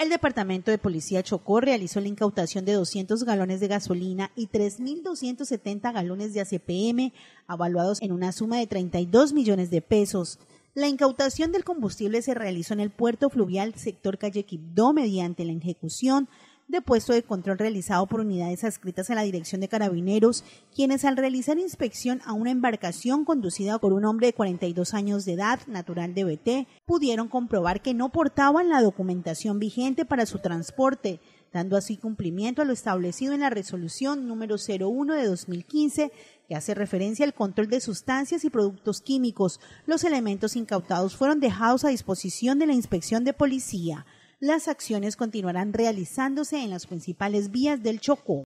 El Departamento de Policía Chocó realizó la incautación de 200 galones de gasolina y 3.270 galones de ACPM, avaluados en una suma de 32 millones de pesos. La incautación del combustible se realizó en el puerto fluvial sector calle Quibdó mediante la ejecución de puesto de control realizado por unidades adscritas a la Dirección de Carabineros, quienes al realizar inspección a una embarcación conducida por un hombre de 42 años de edad, natural de BT, pudieron comprobar que no portaban la documentación vigente para su transporte, dando así cumplimiento a lo establecido en la resolución número 01 de 2015 que hace referencia al control de sustancias y productos químicos. Los elementos incautados fueron dejados a disposición de la inspección de policía las acciones continuarán realizándose en las principales vías del Chocó